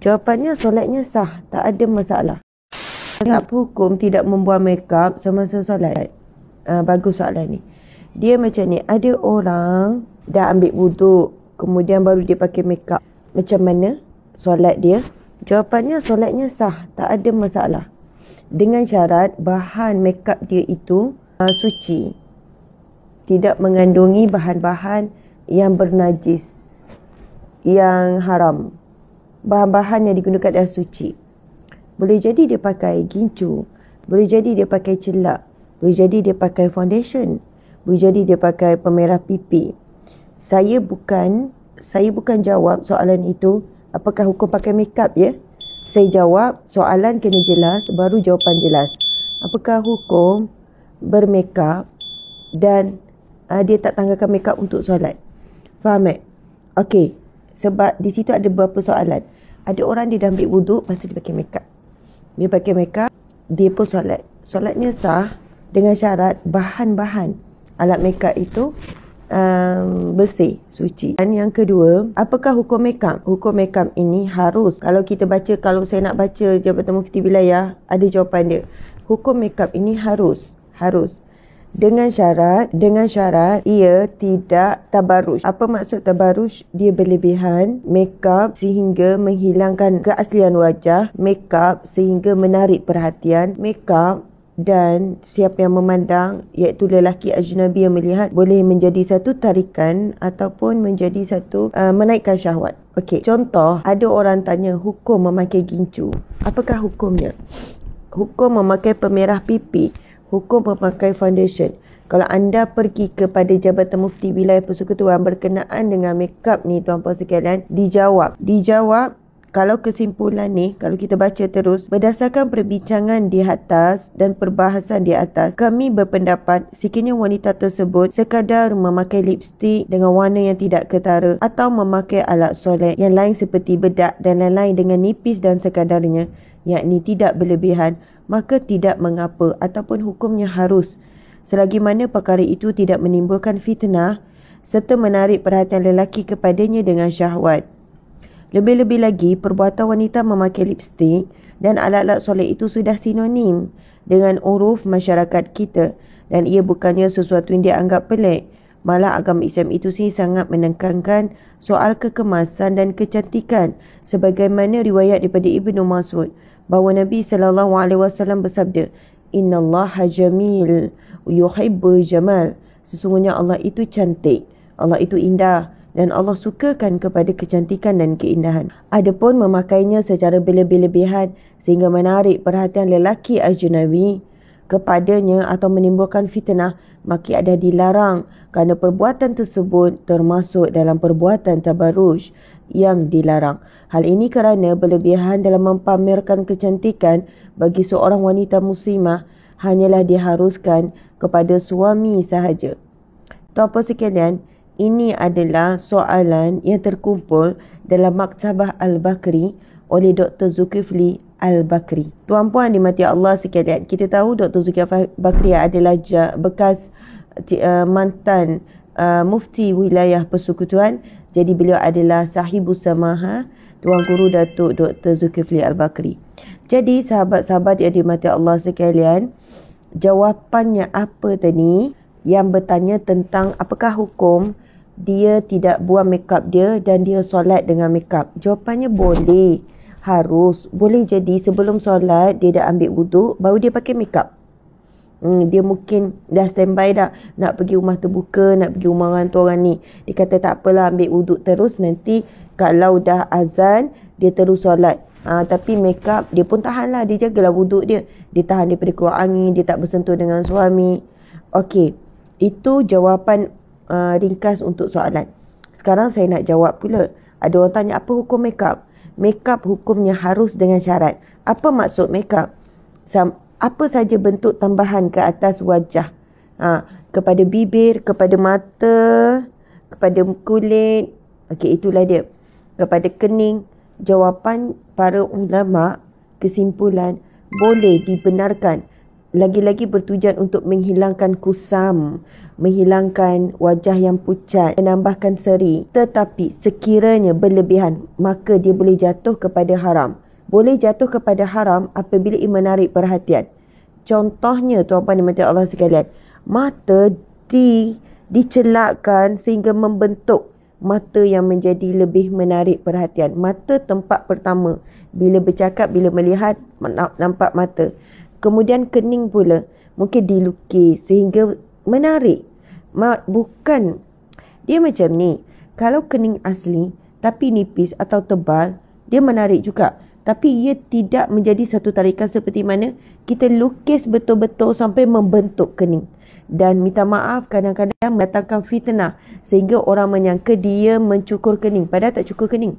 Jawapannya solatnya sah, tak ada masalah. Sebab hukum tidak membuang makeup semasa solat. Uh, bagus soalan ni. Dia macam ni, ada orang dah ambil wuduk, kemudian baru dia pakai makeup. Macam mana solat dia? Jawapannya solatnya sah, tak ada masalah. Dengan syarat bahan makeup dia itu uh, suci. Tidak mengandungi bahan-bahan yang bernajis. Yang haram bahan-bahan yang digunakan adalah suci. Boleh jadi dia pakai gincu, boleh jadi dia pakai celak, boleh jadi dia pakai foundation, boleh jadi dia pakai pemerah pipi. Saya bukan saya bukan jawab soalan itu apakah hukum pakai makeup ya. Saya jawab soalan kena jelas baru jawapan jelas. Apakah hukum bermakeup dan uh, dia tak tanggalkan makeup untuk solat? Faham tak? Okey, sebab di situ ada beberapa soalan. Ada orang dia dah ambil wuduk masa dia pakai mekap. Dia pakai mekap, dia pun solat. Solatnya sah dengan syarat bahan-bahan alat mekap itu um, bersih, suci. Dan yang kedua, apakah hukum mekap? Hukum mekap ini harus. Kalau kita baca, kalau saya nak baca Jabatan Mufti Wilayah, ada jawapan dia. Hukum mekap ini Harus. Harus dengan syarat dengan syarat ia tidak tabarush apa maksud tabarush dia berlebihan makeup sehingga menghilangkan keaslian wajah makeup sehingga menarik perhatian makeup dan siapa yang memandang iaitu lelaki ajnabi yang melihat boleh menjadi satu tarikan ataupun menjadi satu uh, menaikkan syahwat okey contoh ada orang tanya hukum memakai gincu apakah hukumnya hukum memakai pemerah pipi hukum pemakai foundation. Kalau anda pergi kepada Jabatan Mufti Wilayah Persekutuan berkenaan dengan makeup ni tuan-tuan sekalian, dijawab. Dijawab kalau kesimpulan ni, kalau kita baca terus, berdasarkan perbincangan di atas dan perbahasan di atas, kami berpendapat sekiranya wanita tersebut sekadar memakai lipstik dengan warna yang tidak ketara atau memakai alat solat yang lain seperti bedak dan lain-lain dengan nipis dan sekadarnya, yakni tidak berlebihan, maka tidak mengapa ataupun hukumnya harus. Selagi mana perkara itu tidak menimbulkan fitnah serta menarik perhatian lelaki kepadanya dengan syahwat. Lebih-lebih lagi, perbuatan wanita memakai lipstik dan alat-alat solat itu sudah sinonim dengan uruf masyarakat kita dan ia bukannya sesuatu yang dianggap pelik. Malah agama Islam itu sih sangat menekankan soal kekemasan dan kecantikan sebagaimana riwayat daripada Ibnu Mas'ud bahawa Nabi sallallahu alaihi wasallam bersabda, "Innallaha jamil yuhibbul jamal." Sesungguhnya Allah itu cantik, Allah itu indah dan Allah sukakan kepada kecantikan dan keindahan. Adapun memakainya secara berlebih-lebihan sehingga menarik perhatian lelaki ajnabi kepadanya atau menimbulkan fitnah maka ada dilarang kerana perbuatan tersebut termasuk dalam perbuatan tabarruj yang dilarang. Hal ini kerana berlebihan dalam mempamerkan kecantikan bagi seorang wanita muslimah hanyalah diharuskan kepada suami sahaja. Topik sekalian, ini adalah soalan yang terkumpul dalam Maktabah Al-Bakri oleh Dr. Zulkifli Al-Bakri. Tuan-puan di mati Allah sekalian, kita tahu Dr. Zulkifli Al-Bakri adalah bekas eh, mantan eh, mufti wilayah persekutuan. Jadi beliau adalah sahibu samaha Tuan Guru Datuk Dr. Zulkifli Al-Bakri. Jadi sahabat-sahabat yang di mati Allah sekalian, jawapannya apa tadi? yang bertanya tentang apakah hukum dia tidak buang makeup dia dan dia solat dengan makeup. Jawapannya boleh. Harus. Boleh jadi sebelum solat dia dah ambil wuduk baru dia pakai makeup. Hmm, dia mungkin dah standby dah nak pergi rumah terbuka, nak pergi rumah orang tu orang ni. Dia kata tak apalah ambil wuduk terus nanti kalau dah azan dia terus solat. Ha, tapi makeup dia pun tahan lah. Dia jagalah wuduk dia. Dia tahan daripada keluar angin. Dia tak bersentuh dengan suami. Okey. Itu jawapan uh, ringkas untuk soalan. Sekarang saya nak jawab pula. Ada orang tanya apa hukum makeup? Makeup hukumnya harus dengan syarat. Apa maksud makeup? Apa saja bentuk tambahan ke atas wajah? Ha, kepada bibir, kepada mata, kepada kulit. Okey, itulah dia. Kepada kening. Jawapan para ulama kesimpulan boleh dibenarkan lagi-lagi bertujuan untuk menghilangkan kusam, menghilangkan wajah yang pucat, menambahkan seri. Tetapi sekiranya berlebihan, maka dia boleh jatuh kepada haram. Boleh jatuh kepada haram apabila ia menarik perhatian. Contohnya tuan-tuan dan Allah sekalian, mata di dicelakkan sehingga membentuk mata yang menjadi lebih menarik perhatian. Mata tempat pertama bila bercakap, bila melihat nampak mata kemudian kening pula mungkin dilukis sehingga menarik bukan dia macam ni kalau kening asli tapi nipis atau tebal dia menarik juga tapi ia tidak menjadi satu tarikan seperti mana kita lukis betul-betul sampai membentuk kening dan minta maaf kadang-kadang mendatangkan fitnah sehingga orang menyangka dia mencukur kening padahal tak cukur kening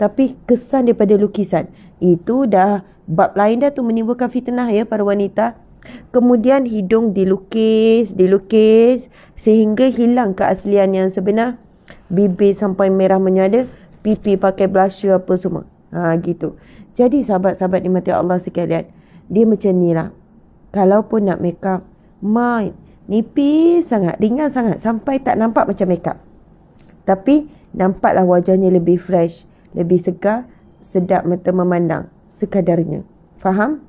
tapi kesan daripada lukisan itu dah bab lain dah tu menimbulkan fitnah ya para wanita kemudian hidung dilukis dilukis sehingga hilang keaslian yang sebenar bibir sampai merah menyala pipi pakai blusher apa semua ha gitu jadi sahabat-sahabat di mata Allah sekalian dia macam ni lah kalau pun nak make up mind nipis sangat ringan sangat sampai tak nampak macam make up tapi nampaklah wajahnya lebih fresh lebih segar, sedap mata memandang sekadarnya. Faham?